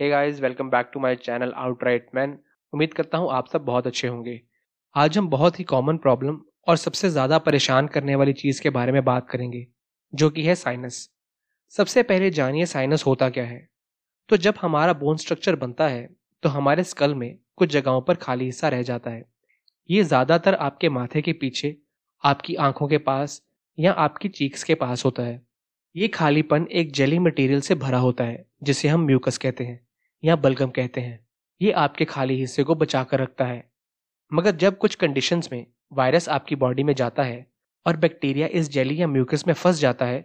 hey guys welcome back to my channel outright man उम्मीद करता हूँ आप सब बहुत अच्छे होंगे आज हम बहुत ही कॉमन प्रॉब्लम और सबसे ज़्यादा परेशान करने वाली चीज़ के बारे में बात करेंगे जो कि है साइनस सबसे पहले जानिए साइनस होता क्या है तो जब हमारा बोन स्ट्रक्चर बनता है तो हमारे स्कल में कुछ जगहों पर खाली हिस्सा रह जाता है ये ज़्यादातर आपके माथे के पीछे आपकी आंखों के पास या आपकी चीक्स के पास होता है ये खालीपन एक जेली मटेरियल से भरा होता है जिसे हम म्यूकस कहते हैं या बलगम कहते हैं ये आपके खाली हिस्से को बचा कर रखता है मगर जब कुछ कंडीशंस में वायरस आपकी बॉडी में जाता है और बैक्टीरिया इस जेली या म्यूकस में फंस जाता है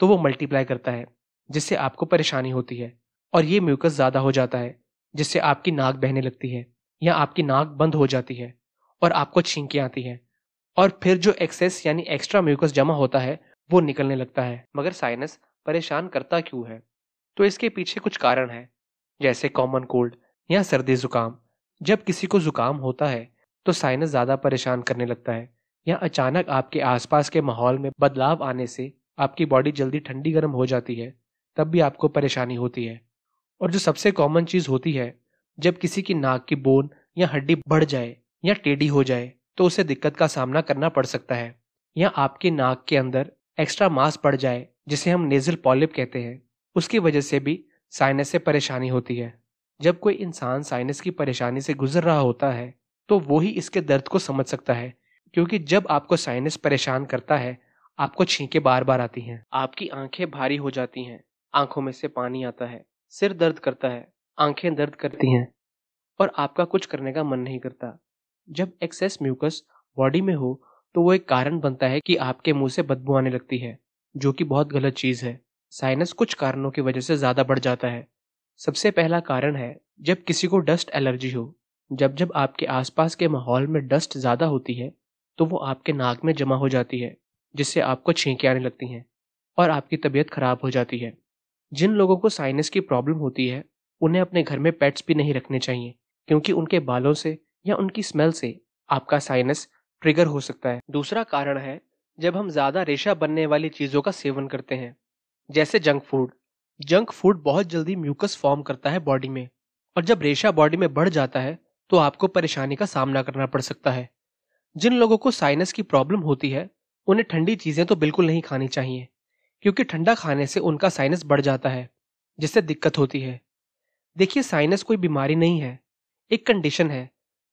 तो वो मल्टीप्लाई करता है जिससे आपको परेशानी होती है और ये म्यूकस ज़्यादा हो जाता है जिससे आपकी नाक बहने लगती है या आपकी नाक बंद हो जाती है और आपको छींकें आती हैं और फिर जो एक्सेस यानी एक्स्ट्रा म्यूकस जमा होता है वो निकलने लगता है मगर साइनस परेशान करता क्यों है तो इसके पीछे कुछ कारण है जैसे कॉमन कोल्ड या सर्दी जुकाम जब किसी को जुकाम होता है तो साइनस ज़्यादा परेशान करने लगता है या अचानक आपके आसपास के माहौल में बदलाव आने से आपकी बॉडी जल्दी ठंडी गर्म हो जाती है तब भी आपको परेशानी होती है और जो सबसे कॉमन चीज़ होती है जब किसी की नाक की बोन या हड्डी बढ़ जाए या टेढ़ी हो जाए तो उसे दिक्कत का सामना करना पड़ सकता है या आपकी नाक के अंदर एक्स्ट्रा मांस पड़ जाए जिसे हम नेजल पॉलिप कहते हैं उसकी वजह से भी साइनस से परेशानी होती है जब कोई इंसान साइनस की परेशानी से गुजर रहा होता है तो वो ही इसके दर्द को समझ सकता है क्योंकि जब आपको साइनस परेशान करता है आपको छींके बार बार आती हैं आपकी आंखें भारी हो जाती हैं आंखों में से पानी आता है सिर दर्द करता है आंखें दर्द करती हैं और आपका कुछ करने का मन नहीं करता जब एक्सेस म्यूकस बॉडी में हो तो वो एक कारण बनता है कि आपके मुंह से बदबू आने लगती है जो कि बहुत गलत चीज़ है साइनस कुछ कारणों की वजह से ज़्यादा बढ़ जाता है सबसे पहला कारण है जब किसी को डस्ट एलर्जी हो जब जब आपके आसपास के माहौल में डस्ट ज़्यादा होती है तो वो आपके नाक में जमा हो जाती है जिससे आपको छींकें आने लगती हैं और आपकी तबीयत खराब हो जाती है जिन लोगों को साइनस की प्रॉब्लम होती है उन्हें अपने घर में पेट्स भी नहीं रखने चाहिए क्योंकि उनके बालों से या उनकी स्मेल से आपका साइनस ट्रिगर हो सकता है दूसरा कारण है जब हम ज़्यादा रेशा बनने वाली चीज़ों का सेवन करते हैं जैसे जंक फूड जंक फूड बहुत जल्दी म्यूकस फॉर्म करता है बॉडी में और जब रेशा बॉडी में बढ़ जाता है तो आपको परेशानी का सामना करना पड़ सकता है जिन लोगों को साइनस की प्रॉब्लम होती है उन्हें ठंडी चीजें तो बिल्कुल नहीं खानी चाहिए क्योंकि ठंडा खाने से उनका साइनस बढ़ जाता है जिससे दिक्कत होती है देखिए साइनस कोई बीमारी नहीं है एक कंडीशन है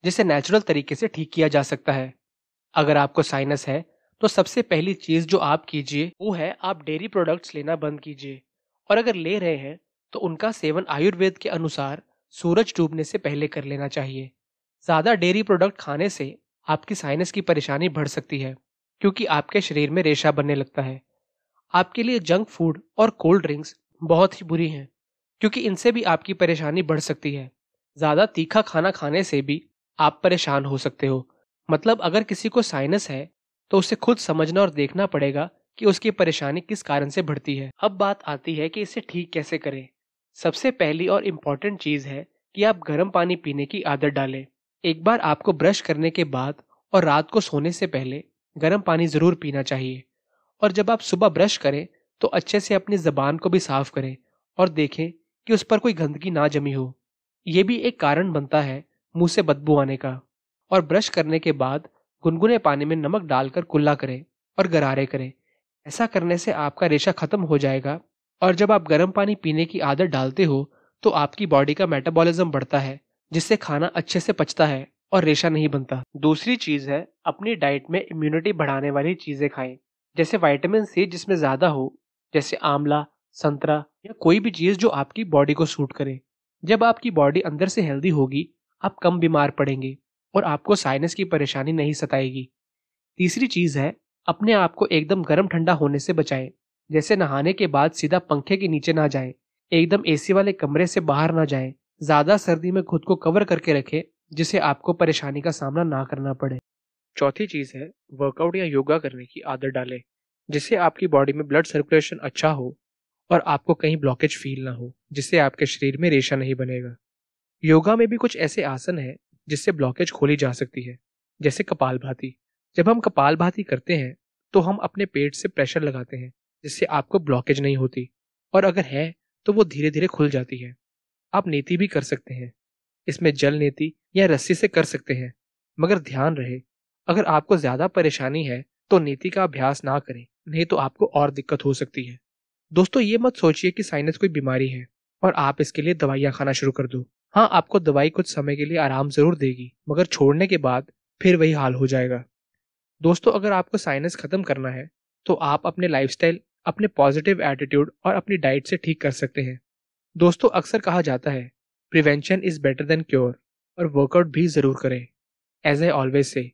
जिसे नेचुरल तरीके से ठीक किया जा सकता है अगर आपको साइनस है तो सबसे पहली चीज जो आप कीजिए वो है आप डेयरी प्रोडक्ट्स लेना बंद कीजिए और अगर ले रहे हैं तो उनका सेवन आयुर्वेद के अनुसार सूरज डूबने से पहले कर लेना चाहिए ज़्यादा डेयरी प्रोडक्ट खाने से आपकी साइनस की परेशानी बढ़ सकती है क्योंकि आपके शरीर में रेशा बनने लगता है आपके लिए जंक फूड और कोल्ड ड्रिंक्स बहुत ही बुरी हैं क्योंकि इनसे भी आपकी परेशानी बढ़ सकती है ज़्यादा तीखा खाना खाने से भी आप परेशान हो सकते हो मतलब अगर किसी को साइनस है तो उसे खुद समझना और देखना पड़ेगा कि उसकी परेशानी किस कारण से बढ़ती है अब बात आती है कि इसे ठीक कैसे करें सबसे पहली और इम्पॉर्टेंट चीज है कि आप गर्म पानी पीने की आदत डालें एक बार आपको ब्रश करने के बाद और रात को सोने से पहले गर्म पानी जरूर पीना चाहिए और जब आप सुबह ब्रश करें तो अच्छे से अपनी जबान को भी साफ करें और देखें कि उस पर कोई गंदगी ना जमी हो यह भी एक कारण बनता है मुंह से बदबू आने का और ब्रश करने के बाद गुनगुने पानी में नमक डालकर कुल्ला करें और गरारे करें ऐसा करने से आपका रेशा खत्म हो जाएगा और जब आप गर्म पानी पीने की आदत डालते हो तो आपकी बॉडी का मेटाबॉलिज्म बढ़ता है जिससे खाना अच्छे से पचता है और रेशा नहीं बनता दूसरी चीज है अपनी डाइट में इम्यूनिटी बढ़ाने वाली चीजें खाएं जैसे विटामिन सी जिसमें ज्यादा हो जैसे आंवला संतरा या कोई भी चीज जो आपकी बॉडी को सूट करे जब आपकी बॉडी अंदर से हेल्दी होगी आप कम बीमार पड़ेंगे और आपको साइनस की परेशानी नहीं सताएगी तीसरी चीज है अपने आप को एकदम गर्म ठंडा होने से बचाएं जैसे नहाने के बाद सीधा पंखे के नीचे ना जाएं एकदम एसी वाले कमरे से बाहर ना जाएं ज्यादा सर्दी में खुद को कवर करके रखें जिसे आपको परेशानी का सामना ना करना पड़े चौथी चीज है वर्कआउट या योगा करने की आदत डालें जिससे आपकी बॉडी में ब्लड सर्कुलेशन अच्छा हो और आपको कहीं ब्लॉकेज फील ना हो जिससे आपके शरीर में रेशा नहीं बनेगा योगा में भी कुछ ऐसे आसन हैं जिससे ब्लॉकेज खोली जा सकती है जैसे कपाल भाती जब हम कपाल भाती करते हैं तो हम अपने पेट से प्रेशर लगाते हैं जिससे आपको ब्लॉकेज नहीं होती और अगर है तो वो धीरे धीरे खुल जाती है आप नीति भी कर सकते हैं इसमें जल नीति या रस्सी से कर सकते हैं मगर ध्यान रहे अगर आपको ज़्यादा परेशानी है तो नीति का अभ्यास ना करें नहीं तो आपको और दिक्कत हो सकती है दोस्तों ये मत सोचिए कि साइनस कोई बीमारी है और आप इसके लिए दवाइयाँ खाना शुरू कर दो हाँ आपको दवाई कुछ समय के लिए आराम जरूर देगी मगर छोड़ने के बाद फिर वही हाल हो जाएगा दोस्तों अगर आपको साइनस खत्म करना है तो आप अपने लाइफस्टाइल अपने पॉजिटिव एटीट्यूड और अपनी डाइट से ठीक कर सकते हैं दोस्तों अक्सर कहा जाता है prevention is better than cure और वर्कआउट भी जरूर करें as I always say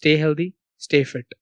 stay healthy stay fit